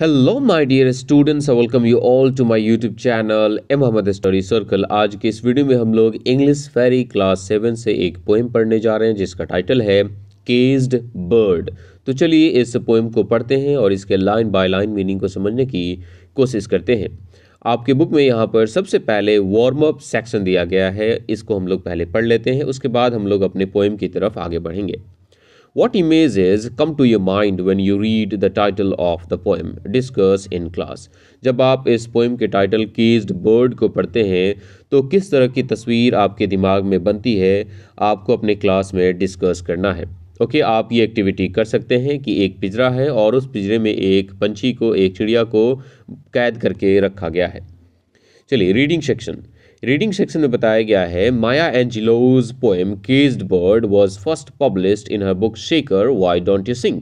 Hello my dear students I welcome you all to my YouTube channel M Ahmad study circle आज के इस video में हम लोग इंग्लिश फेरी क्लास सेवन से एक पोएम पढ़ने जा रहे हैं जिसका टाइटल है केज्ड बर्ड तो चलिए इस पोएम को पढ़ते हैं और इसके लाइन बाय लाइन मीनिंग को समझने की कोशिश करते हैं आपके बुक में यहाँ पर सबसे पहले वार्म अप सेक्शन दिया गया है इसको हम लोग पहले पढ़ लेते हैं उसके बाद हम लोग अपने पोएम की तरफ आगे बढ़ेंगे What images come to your mind when you read the title of the poem? Discuss in class. जब आप इस पोइम के टाइटल कीज्ड बर्ड को पढ़ते हैं तो किस तरह की तस्वीर आपके दिमाग में बनती है आपको अपने क्लास में डिस्कस करना है ओके okay, आप ये एक्टिविटी कर सकते हैं कि एक पिजरा है और उस पिजरे में एक पंछी को एक चिड़िया को कैद करके रखा गया है चलिए रीडिंग सेक्शन रीडिंग सेक्शन में बताया गया है Maya Angelou's poem caged bird was first published in her book Shaker why don't you sing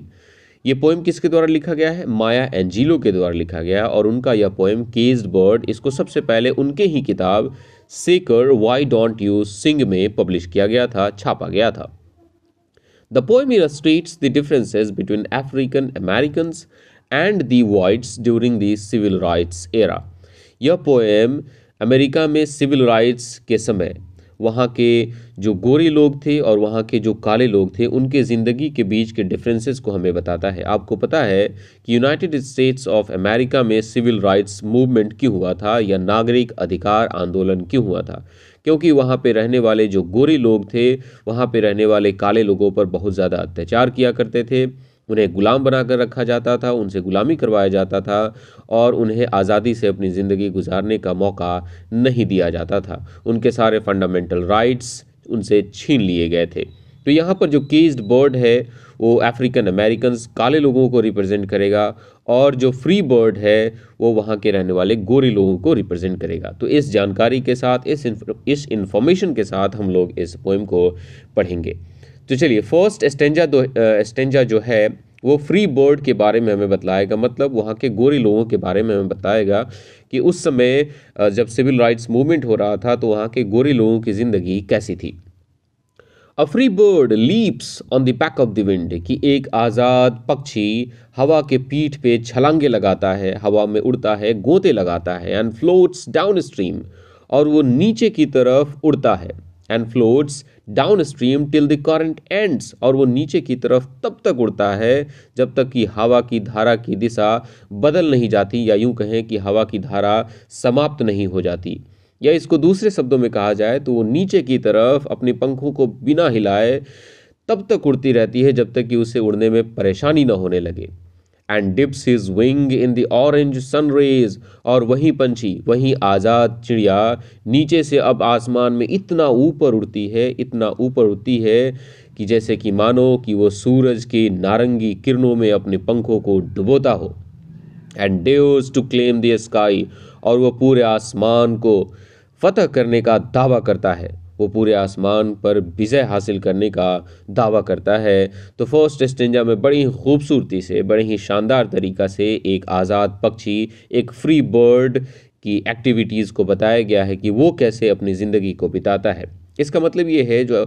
ये पोएम किसके द्वारा लिखा गया है माया एंजिलो के द्वारा लिखा गया और उनका यह पोएम केज्ड बर्ड इसको सबसे पहले उनके ही किताब सेकर वाई डोंट यू सिंग में पब्लिश किया गया था छापा गया था the poem states the differences between African American and the whites during the civil rights era यह पोएम अमेरिका में सिविल राइट्स के समय वहाँ के जो गोरे लोग थे और वहाँ के जो काले लोग थे उनके ज़िंदगी के बीच के डिफरेंसेस को हमें बताता है आपको पता है कि यूनाइटेड स्टेट्स ऑफ अमेरिका में सिविल राइट्स मूवमेंट क्यों हुआ था या नागरिक अधिकार आंदोलन क्यों हुआ था क्योंकि वहाँ पे रहने वाले जो गोरे लोग थे वहाँ पे रहने वाले काले लोगों पर बहुत ज़्यादा अत्याचार किया करते थे उन्हें गुलाम बनाकर रखा जाता था उनसे गुलामी करवाया जाता था और उन्हें आज़ादी से अपनी ज़िंदगी गुजारने का मौका नहीं दिया जाता था उनके सारे फंडामेंटल राइट्स उनसे छीन लिए गए थे तो यहाँ पर जो केज्ड बर्ड है वो अफ्रीकन अमेरिकन काले लोगों को रिप्रेजेंट करेगा और जो फ्री बर्ड है वो वहाँ के रहने वाले गोरे लोगों को रिप्रेजेंट करेगा तो इस जानकारी के साथ इस इस इन्फॉर्मेशन के साथ हम लोग इस पोइम को पढ़ेंगे तो चलिए फर्स्ट एस्टेंजा दो एस्टेंजा जो है वो फ्री बर्ड के बारे में हमें बताएगा मतलब वहाँ के गोरे लोगों के बारे में हमें बताएगा कि उस समय जब सिविल राइट्स मूवमेंट हो रहा था तो वहाँ के गोरे लोगों की ज़िंदगी कैसी थी a free bird leaps on the back of the wind कि एक आज़ाद पक्षी हवा के पीठ पे छलांगे लगाता है हवा में उड़ता है गोते लगाता है एंड फ्लोट्स डाउन स्ट्रीम और वो नीचे की तरफ उड़ता है and floats downstream till the current ends और वो नीचे की तरफ तब तक उड़ता है जब तक कि हवा की धारा की दिशा बदल नहीं जाती या यूं कहें कि हवा की धारा समाप्त नहीं हो जाती या इसको दूसरे शब्दों में कहा जाए तो वो नीचे की तरफ अपने पंखों को बिना हिलाए तब तक उड़ती रहती है जब तक कि उसे उड़ने में परेशानी न होने लगे and dips his wing in the orange sun rays और वही पंछी वही आज़ाद चिड़िया नीचे से अब आसमान में इतना ऊपर उड़ती है इतना ऊपर उड़ती है कि जैसे कि मानो कि वो सूरज की नारंगी किरणों में अपने पंखों को डुबोता हो and dares to claim the sky और वो पूरे आसमान को फतह करने का दावा करता है वो पूरे आसमान पर विजय हासिल करने का दावा करता है तो फर्स्ट स्टेंजा में बड़ी खूबसूरती से बड़े ही शानदार तरीक़ा से एक आज़ाद पक्षी एक फ्री बर्ड की एक्टिविटीज़ को बताया गया है कि वो कैसे अपनी ज़िंदगी को बिताता है इसका मतलब ये है जो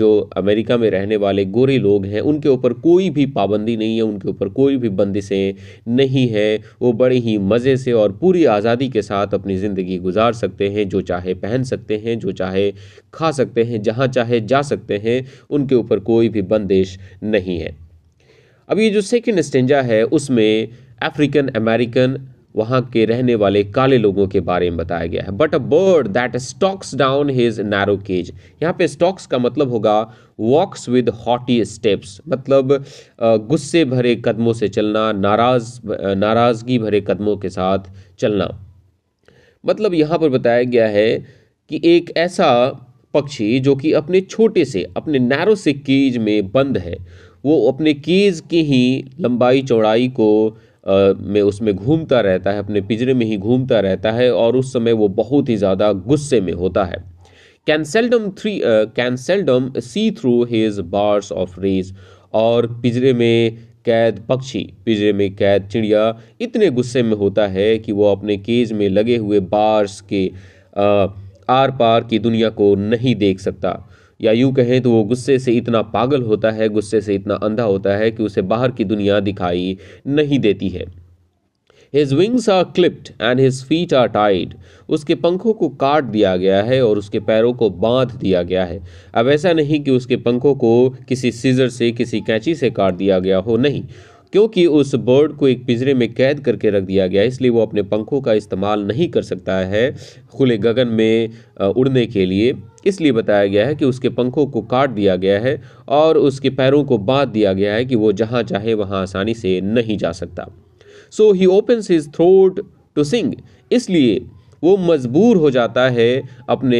जो अमेरिका में रहने वाले गोरे लोग हैं उनके ऊपर कोई भी पाबंदी नहीं है उनके ऊपर कोई भी बंदिशें नहीं हैं वो बड़े ही मज़े से और पूरी आज़ादी के साथ अपनी ज़िंदगी गुजार सकते हैं जो चाहे पहन सकते हैं जो चाहे खा सकते हैं जहाँ चाहे जा सकते हैं उनके ऊपर कोई भी बंदिश नहीं है अब ये जो सेकेंड स्टेंजा है उसमें अफ्रीकन अमेरिकन वहाँ के रहने वाले काले लोगों के बारे में बताया गया है but a bird that stalks down his narrow cage यहाँ पे स्टॉक्स का मतलब होगा वॉक्स विद हॉटी स्टेप्स मतलब गुस्से भरे कदमों से चलना नाराज नाराज़गी भरे कदमों के साथ चलना मतलब यहाँ पर बताया गया है कि एक ऐसा पक्षी जो कि अपने छोटे से अपने नैरो से कीज में बंद है वो अपने कीज की ही लंबाई चौड़ाई को में उसमें घूमता रहता है अपने पिंजरे में ही घूमता रहता है और उस समय वो बहुत ही ज़्यादा गुस्से में होता है can seldom three can seldom see through his bars of rage और पिंजरे में कैद पक्षी पिंजरे में कैद चिड़िया इतने गुस्से में होता है कि वो अपने केज में लगे हुए बार्स के आ, आर पार की दुनिया को नहीं देख सकता या यूँ कहें तो वो गुस्से से इतना पागल होता है गुस्से से इतना अंधा होता है कि उसे बाहर की दुनिया दिखाई नहीं देती है his wings are clipped and his feet are tied उसके पंखों को काट दिया गया है और उसके पैरों को बांध दिया गया है अब ऐसा नहीं कि उसके पंखों को किसी सीजर से किसी कैंची से काट दिया गया हो नहीं क्योंकि उस बर्ड को एक पिंजरे में कैद करके रख दिया गया इसलिए वो अपने पंखों का इस्तेमाल नहीं कर सकता है खुले गगन में उड़ने के लिए इसलिए बताया गया है कि उसके पंखों को काट दिया गया है और उसके पैरों को बांध दिया गया है कि वो जहाँ चाहे वहाँ आसानी से नहीं जा सकता so he opens his throat to sing इसलिए वो मजबूर हो जाता है अपने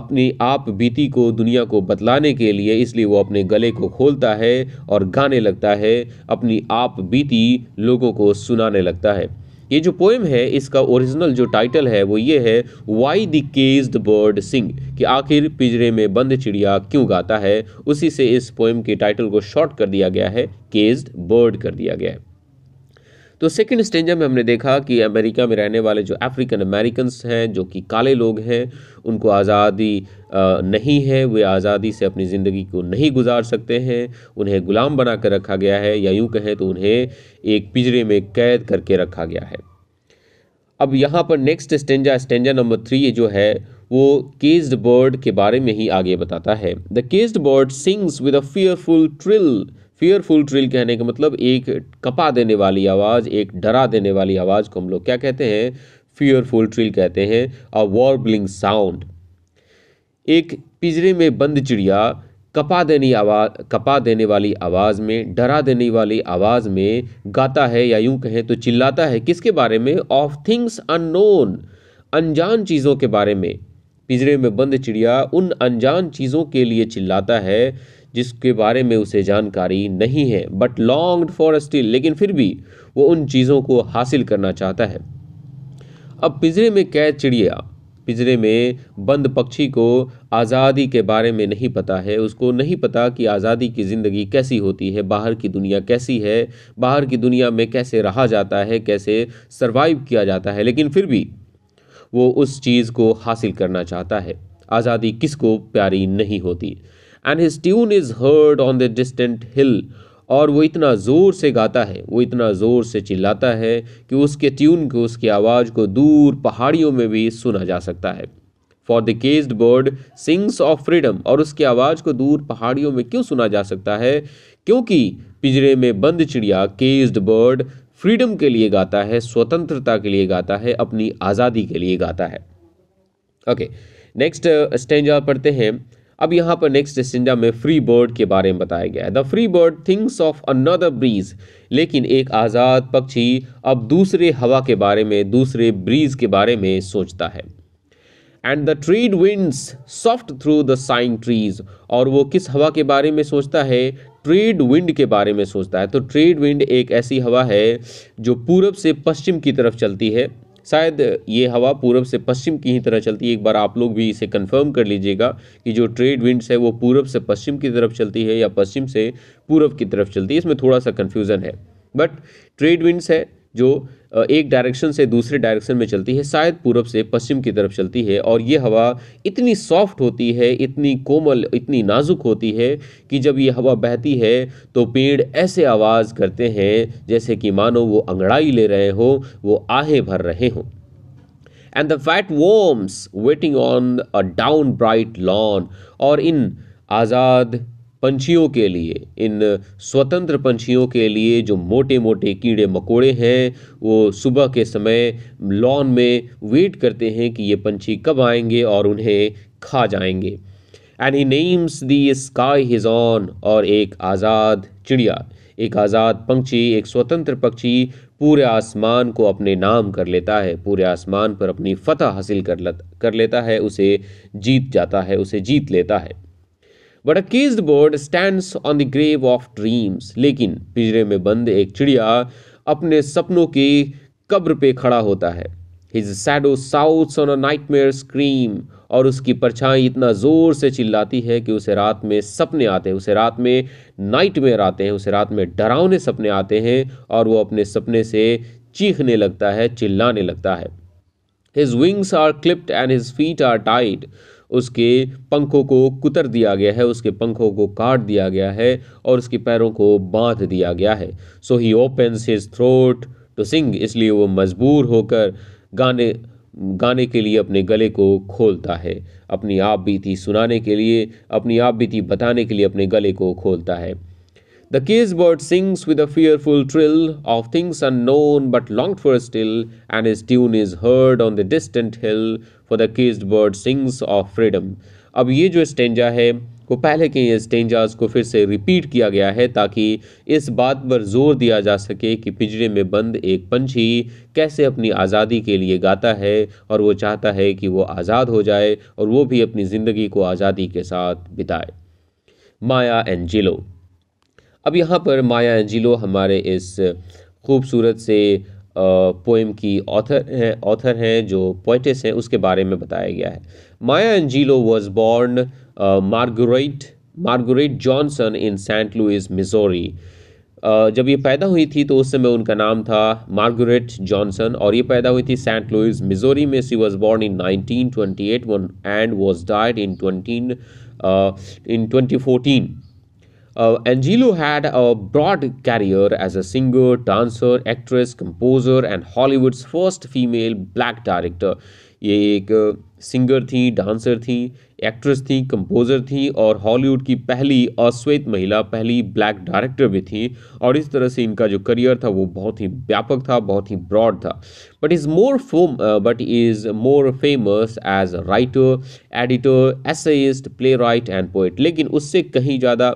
अपनी आप बीती को दुनिया को बतलाने के लिए इसलिए वो अपने गले को खोलता है और गाने लगता है अपनी आप बीती लोगों को सुनाने लगता है ये जो पोएम है इसका ओरिजिनल जो टाइटल है वो ये है why the caged bird sing कि आखिर पिजरे में बंद चिड़िया क्यों गाता है उसी से इस पोएम के टाइटल को शॉर्ट कर दिया गया है केज्ड बर्ड कर दिया गया है तो सेकंड स्टेंजा में हमने देखा कि अमेरिका में रहने वाले जो अफ्रीकन अमेरिकन हैं जो कि काले लोग हैं उनको आज़ादी नहीं है वे आज़ादी से अपनी ज़िंदगी को नहीं गुजार सकते हैं उन्हें ग़ुलाम बना कर रखा गया है या यूँ कहें तो उन्हें एक पिजरे में कैद करके रखा गया है अब यहाँ पर next stanza stanza number three जो है वो केज्ड बर्ड के बारे में ही आगे बताता है the caged bird sings with a fearful trill fearful trill कहने का मतलब एक कपा देने वाली आवाज़ एक डरा देने वाली आवाज़ को हम लोग क्या कहते हैं फियरफुल ट्रिल कहते हैं अ वॉर्बलिंग साउंड एक पिजरे में बंद चिड़िया कपा देने आवाज़ कपा देने वाली आवाज़ में डरा देने वाली आवाज़ में गाता है या यूं कहें तो चिल्लाता है किसके बारे में ऑफ थिंग्स अननोन अनजान चीज़ों के बारे में पिजरे में बंद चिड़िया उन अनजान चीज़ों के लिए चिल्लाता है जिसके बारे में उसे जानकारी नहीं है बट लॉन्ग फॉर स्टिल लेकिन फिर भी वो उन चीज़ों को हासिल करना चाहता है अब पिंजरे में कैद चिड़िया पिंजरे में बंद पक्षी को आज़ादी के बारे में नहीं पता है उसको नहीं पता कि आज़ादी की ज़िंदगी कैसी होती है बाहर की दुनिया कैसी है बाहर की दुनिया में कैसे रहा जाता है कैसे सर्वाइव किया जाता है लेकिन फिर भी वो उस चीज़ को हासिल करना चाहता है आज़ादी किसको प्यारी नहीं होती and his tune is heard on the distant hill और वो इतना ज़ोर से गाता है वो इतना ज़ोर से चिल्लाता है कि उसके ट्यून को उसकी आवाज़ को दूर पहाड़ियों में भी सुना जा सकता है for the caged bird sings of freedom और उसकी आवाज़ को दूर पहाड़ियों में क्यों सुना जा सकता है क्योंकि पिजरे में बंद चिड़िया केस्ड बर्ड फ्रीडम के लिए गाता है स्वतंत्रता के लिए गाता है अपनी आज़ादी के लिए गाता है ओके नेक्स्ट स्टेंज पढ़ते हैं अब यहाँ पर नेक्स्ट स्टिंजा में फ्री बर्ड के बारे में बताया गया है the free bird thinks of another breeze लेकिन एक आज़ाद पक्षी अब दूसरे हवा के बारे में दूसरे ब्रीज के बारे में सोचता है and the trade winds soft through the sighing trees और वो किस हवा के बारे में सोचता है ट्रेड विंड के बारे में सोचता है तो ट्रेड विंड एक ऐसी हवा है जो पूरब से पश्चिम की तरफ चलती है शायद ये हवा पूरब से पश्चिम की ही तरह चलती है एक बार आप लोग भी इसे कंफर्म कर लीजिएगा कि जो ट्रेड विंड्स है वो पूरब से पश्चिम की तरफ चलती है या पश्चिम से पूरब की तरफ चलती है इसमें थोड़ा सा कन्फ्यूज़न है बट ट्रेड विंड्स है जो एक डायरेक्शन से दूसरे डायरेक्शन में चलती है शायद पूर्व से पश्चिम की तरफ चलती है और ये हवा इतनी सॉफ्ट होती है इतनी कोमल इतनी नाजुक होती है कि जब ये हवा बहती है तो पेड़ ऐसे आवाज़ करते हैं जैसे कि मानो वो अंगड़ाई ले रहे हों वो आहें भर रहे हों and the fat worms waiting on a dawn bright lawn और इन आज़ाद पंछियों के लिए इन स्वतंत्र पंछियों के लिए जो मोटे मोटे कीड़े मकोड़े हैं वो सुबह के समय लॉन में वेट करते हैं कि ये पंछी कब आएंगे और उन्हें खा जाएंगे and he names the sky his own और एक आज़ाद चिड़िया एक आज़ाद पंक्षी एक स्वतंत्र पक्षी पूरे आसमान को अपने नाम कर लेता है पूरे आसमान पर अपनी फतह हासिल कर लेता है उसे जीत जाता है उसे जीत लेता है but a caged bird stand on the grave of dreams लेकिन पिजरे में बंद एक चिड़िया अपने सपनों की कब्र पे खड़ा होता है his shadow shouts on a nightmare scream और उसकी परछाई इतना ज़ोर से चिल्लाती है कि उसे रात में सपने आते हैं उसे रात में नाइट मेयर आते हैं उसे रात में डरावने सपने आते हैं और वो अपने सपने से चीखने लगता है चिल्लाने लगता है his wings are clipped and his feet are tied उसके पंखों को कुतर दिया गया है उसके पंखों को काट दिया गया है और उसके पैरों को बांध दिया गया है so he open his throat to sing इसलिए वो मजबूर होकर गाने गाने के लिए अपने गले को खोलता है अपनी आप बीती सुनाने के लिए अपनी आप बीती बताने के लिए अपने गले को खोलता है the caged bird sings with a fearful trill of things unknown but long for still and his tune is heard on the distant hill for the caged bird sings of freedom अब ये जो stanza है वो पहले के ये stanzas को फिर से रिपीट किया गया है ताकि इस बात पर जोर दिया जा सके कि पिंजरे में बंद एक पंछी कैसे अपनी आज़ादी के लिए गाता है और वो चाहता है कि वो आज़ाद हो जाए और वो भी अपनी ज़िंदगी को आज़ादी के साथ बिताए माया एंजिलो अब यहाँ पर माया एंजिलो हमारे इस खूबसूरत से पोएम की ऑथर हैं ऑथर हैं जो पोइटिस हैं उसके बारे में बताया गया है Maya Angelou was born Marguerite Marguerite Johnson in Saint Louis Missouri जब ये पैदा हुई थी तो उस समय उनका नाम था मार्गोरेट जॉनसन और ये पैदा हुई थी सेंट लुइस मिजोरी में she was born in 1928 and was died in twenty in twenty Uh, Angelo had a broad career as a singer, dancer, actress, composer and Hollywood's first female black director. ये एक singer uh, थी dancer थी actress थी composer थी और Hollywood की पहली अश्वेत महिला पहली ब्लैक डायरेक्टर भी थी और इस तरह से इनका जो करियर था वो बहुत ही व्यापक था बहुत ही ब्रॉड था but is more fame but is more famous as writer editor essayist playwright and poet लेकिन उससे कहीं ज़्यादा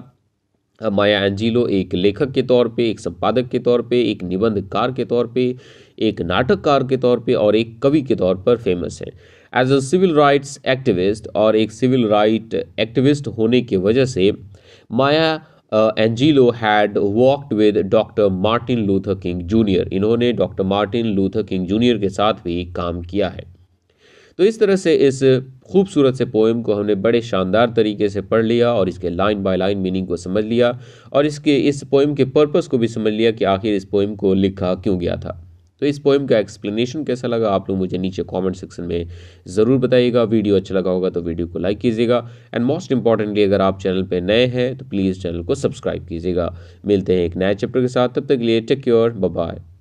माया एंजिलो एक लेखक के तौर पे एक संपादक के तौर पे एक निबंधकार के तौर पे एक नाटककार के तौर पे और एक कवि के तौर पर फेमस है as a civil rights activist और एक सिविल राइट एक्टिविस्ट होने की वजह से Maya Angelou had walked with doctor Martin Luther King junior इन्होंने doctor Martin Luther King junior के साथ भी काम किया है तो इस तरह से इस खूबसूरत से पोएम को हमने बड़े शानदार तरीके से पढ़ लिया और इसके लाइन बाय लाइन मीनिंग को समझ लिया और इसके इस पोएम के पर्पस को भी समझ लिया कि आखिर इस पोएम को लिखा क्यों गया था तो इस पोएम का एक्सप्लेनेशन कैसा लगा आप लोग मुझे नीचे कमेंट सेक्शन में ज़रूर बताइएगा वीडियो अच्छा लगा होगा तो वीडियो को लाइक कीजिएगा एंड मोस्ट इंपॉर्टेंटली अगर आप चैनल पर नए हैं तो प्लीज़ चैनल को सब्सक्राइब कीजिएगा मिलते हैं एक नए चैप्टर के साथ तब तक लिए टेक क्योर बाय